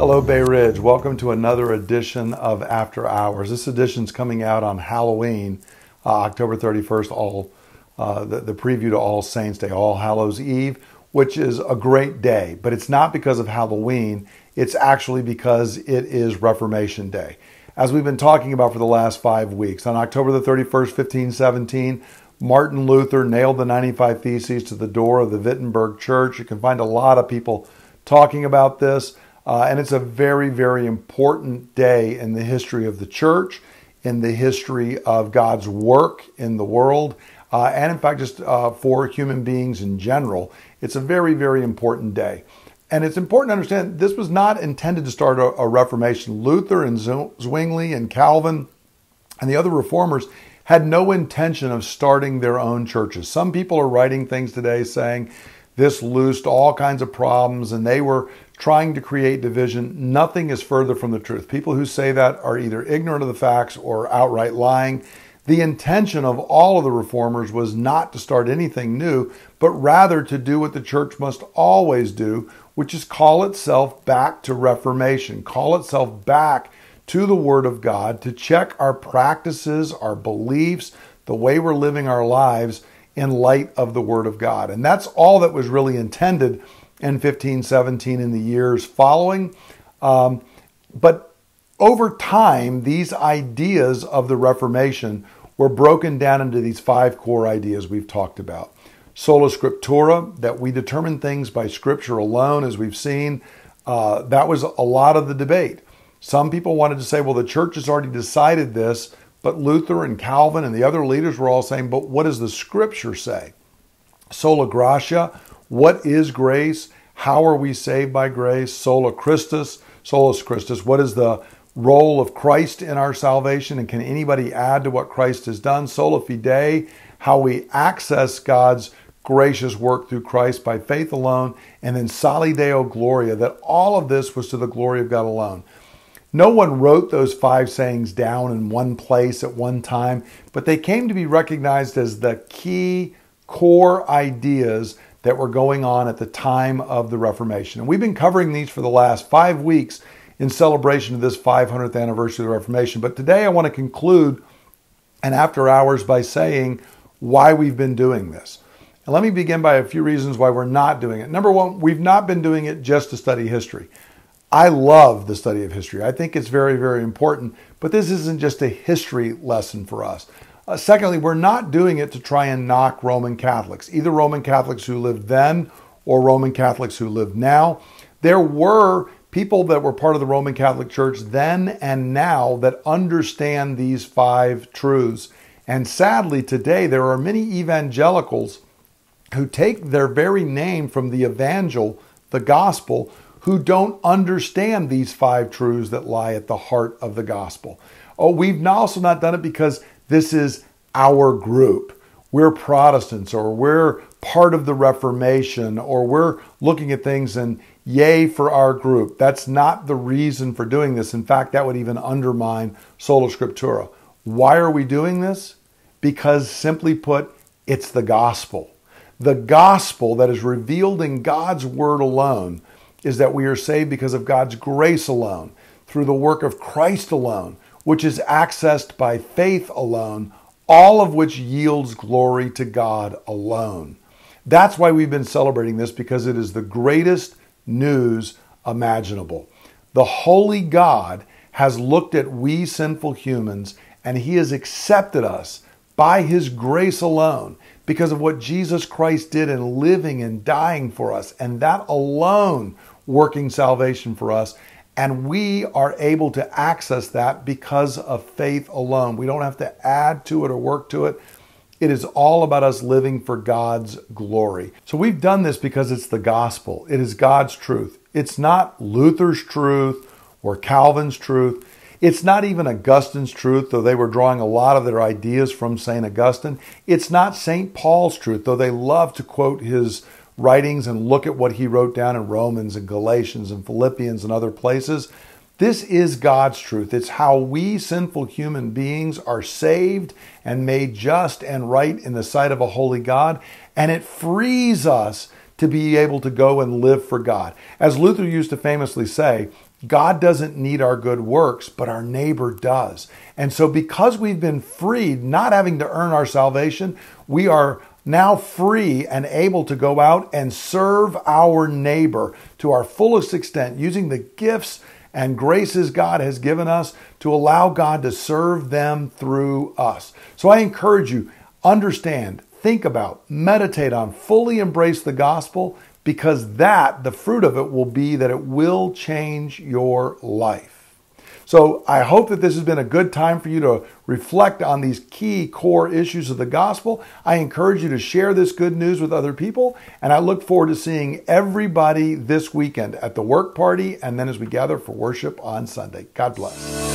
Hello, Bay Ridge. Welcome to another edition of After Hours. This edition is coming out on Halloween, uh, October 31st, all uh, the, the preview to All Saints Day, All Hallows Eve, which is a great day, but it's not because of Halloween. It's actually because it is Reformation Day. As we've been talking about for the last five weeks, on October the 31st, 1517, Martin Luther nailed the 95 Theses to the door of the Wittenberg Church. You can find a lot of people talking about this. Uh, and it's a very, very important day in the history of the church, in the history of God's work in the world, uh, and in fact, just uh, for human beings in general. It's a very, very important day. And it's important to understand this was not intended to start a, a Reformation. Luther and Zwingli and Calvin and the other reformers had no intention of starting their own churches. Some people are writing things today saying, this loosed all kinds of problems, and they were trying to create division. Nothing is further from the truth. People who say that are either ignorant of the facts or outright lying. The intention of all of the reformers was not to start anything new, but rather to do what the church must always do, which is call itself back to reformation, call itself back to the Word of God, to check our practices, our beliefs, the way we're living our lives in light of the Word of God. And that's all that was really intended in 1517 in the years following. Um, but over time, these ideas of the Reformation were broken down into these five core ideas we've talked about. Sola Scriptura, that we determine things by Scripture alone, as we've seen, uh, that was a lot of the debate. Some people wanted to say, well, the church has already decided this, but Luther and Calvin and the other leaders were all saying, but what does the scripture say? Sola gratia, what is grace? How are we saved by grace? Sola Christus, solus Christus, what is the role of Christ in our salvation? And can anybody add to what Christ has done? Sola fide, how we access God's gracious work through Christ by faith alone, and then Soli Deo Gloria, that all of this was to the glory of God alone. No one wrote those five sayings down in one place at one time, but they came to be recognized as the key core ideas that were going on at the time of the Reformation. And we've been covering these for the last five weeks in celebration of this 500th anniversary of the Reformation. But today I want to conclude and after hours by saying why we've been doing this. And let me begin by a few reasons why we're not doing it. Number one, we've not been doing it just to study history. I love the study of history. I think it's very, very important, but this isn't just a history lesson for us. Uh, secondly, we're not doing it to try and knock Roman Catholics, either Roman Catholics who lived then or Roman Catholics who live now. There were people that were part of the Roman Catholic Church then and now that understand these five truths. And sadly, today there are many evangelicals who take their very name from the evangel, the gospel, who don't understand these five truths that lie at the heart of the gospel. Oh, we've also not done it because this is our group. We're Protestants or we're part of the Reformation or we're looking at things and yay for our group. That's not the reason for doing this. In fact, that would even undermine Sola Scriptura. Why are we doing this? Because simply put, it's the gospel. The gospel that is revealed in God's word alone is that we are saved because of God's grace alone, through the work of Christ alone, which is accessed by faith alone, all of which yields glory to God alone. That's why we've been celebrating this because it is the greatest news imaginable. The holy God has looked at we sinful humans and he has accepted us by his grace alone because of what Jesus Christ did in living and dying for us. And that alone working salvation for us. And we are able to access that because of faith alone. We don't have to add to it or work to it. It is all about us living for God's glory. So we've done this because it's the gospel, it is God's truth. It's not Luther's truth or Calvin's truth. It's not even Augustine's truth, though they were drawing a lot of their ideas from St. Augustine. It's not St. Paul's truth, though they love to quote his writings and look at what he wrote down in Romans and Galatians and Philippians and other places, this is God's truth. It's how we sinful human beings are saved and made just and right in the sight of a holy God, and it frees us to be able to go and live for God. As Luther used to famously say, God doesn't need our good works, but our neighbor does. And so, because we've been freed, not having to earn our salvation, we are now free and able to go out and serve our neighbor to our fullest extent using the gifts and graces God has given us to allow God to serve them through us. So I encourage you, understand, think about, meditate on, fully embrace the gospel because that, the fruit of it, will be that it will change your life. So I hope that this has been a good time for you to reflect on these key core issues of the gospel. I encourage you to share this good news with other people, and I look forward to seeing everybody this weekend at the work party and then as we gather for worship on Sunday. God bless.